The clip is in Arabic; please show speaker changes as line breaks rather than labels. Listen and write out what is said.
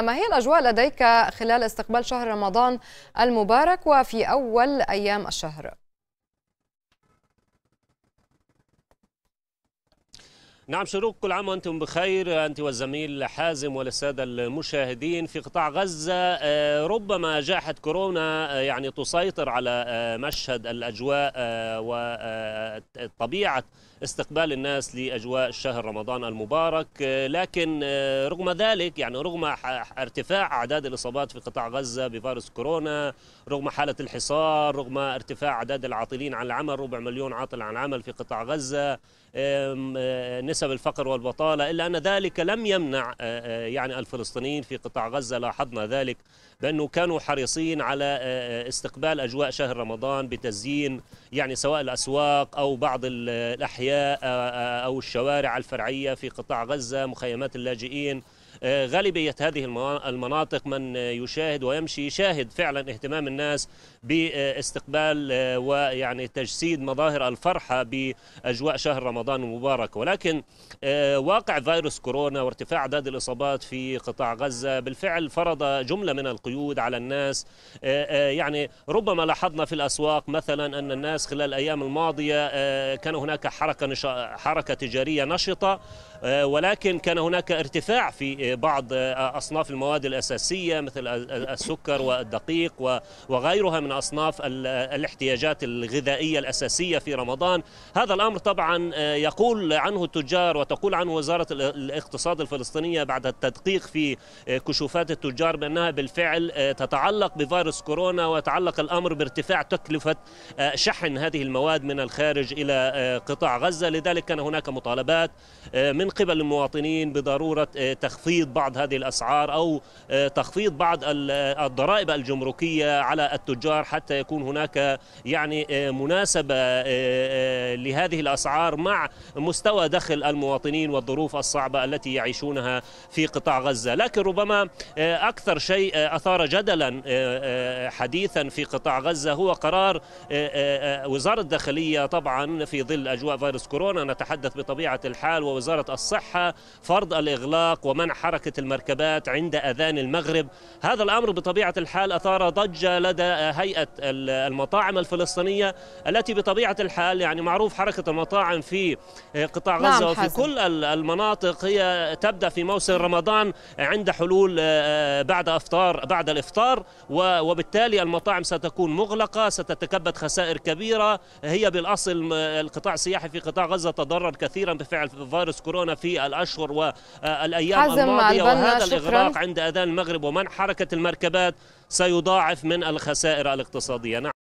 ما هي الأجواء لديك خلال استقبال شهر رمضان المبارك وفي أول أيام الشهر؟ نعم شروق كل عام وانتم بخير انت والزميل حازم والساده المشاهدين في قطاع غزه آه، ربما جائحه كورونا آه، يعني تسيطر على آه، مشهد الاجواء وطبيعه استقبال الناس لاجواء شهر رمضان المبارك لكن رغم ذلك يعني رغم ارتفاع اعداد الاصابات في قطاع غزه بفيروس كورونا رغم حاله الحصار رغم ارتفاع اعداد العاطلين عن العمل ربع مليون عاطل عن العمل في قطاع غزه بسبب الفقر والبطالة إلا أن ذلك لم يمنع آه، آه، يعني الفلسطينيين في قطاع غزة لاحظنا ذلك بأنه كانوا حريصين على آه، استقبال أجواء شهر رمضان بتزيين يعني سواء الأسواق أو بعض الأحياء أو الشوارع الفرعية في قطاع غزة مخيمات اللاجئين غالبية هذه المناطق من يشاهد ويمشي يشاهد فعلا اهتمام الناس باستقبال آه، ويعني تجسيد مظاهر الفرحة بأجواء شهر رمضان المبارك ولكن آه، واقع فيروس كورونا وارتفاع عدد الإصابات في قطاع غزة بالفعل فرض جملة من القيود على الناس آه، يعني ربما لاحظنا في الأسواق مثلا أن الناس خلال الأيام الماضية كان هناك حركة, حركة تجارية نشطة ولكن كان هناك ارتفاع في بعض أصناف المواد الأساسية مثل السكر والدقيق وغيرها من أصناف الاحتياجات الغذائية الأساسية في رمضان هذا الأمر طبعا آه، يقول عنه التجار وتقول عنه وزارة الاقتصاد الفلسطينية بعد التدقيق في آه، كشوفات التجار بأنها بالفعل آه، تتعلق بفيروس كورونا ويتعلق الأمر بارتفاع تكلفة شحن هذه المواد من الخارج إلى قطاع غزة لذلك كان هناك مطالبات من قبل المواطنين بضرورة تخفيض تخفيض بعض هذه الأسعار أو آه، تخفيض بعض آه، الضرائب الجمركية على التجار حتى يكون هناك يعني آه، مناسبة لهذه الأسعار مع مستوى دخل المواطنين والظروف الصعبة التي يعيشونها في قطاع غزة لكن ربما أكثر شيء أثار جدلا حديثا في قطاع غزة هو قرار وزارة الداخلية طبعا في ظل أجواء فيروس كورونا نتحدث بطبيعة الحال ووزارة الصحة فرض الإغلاق ومنح حركة المركبات عند أذان المغرب هذا الأمر بطبيعة الحال أثار ضجة لدى هيئة المطاعم الفلسطينية التي بطبيعة الحال يعني معروف حركة المطاعم في قطاع نعم غزة وفي كل المناطق هي تبدأ في موسم رمضان عند حلول آه، آه، بعد أفطار بعد الإفطار وبالتالي المطاعم ستكون مغلقة ستتكبد خسائر كبيرة هي بالأصل القطاع السياحي في قطاع غزة تضرر كثيرا بفعل فيروس كورونا في الأشهر والأيام الماضية مع البنا وهذا شكرا. الإغراق عند أذان المغرب ومنع حركة المركبات سيضاعف من الخسائر الاقتصادية نعم.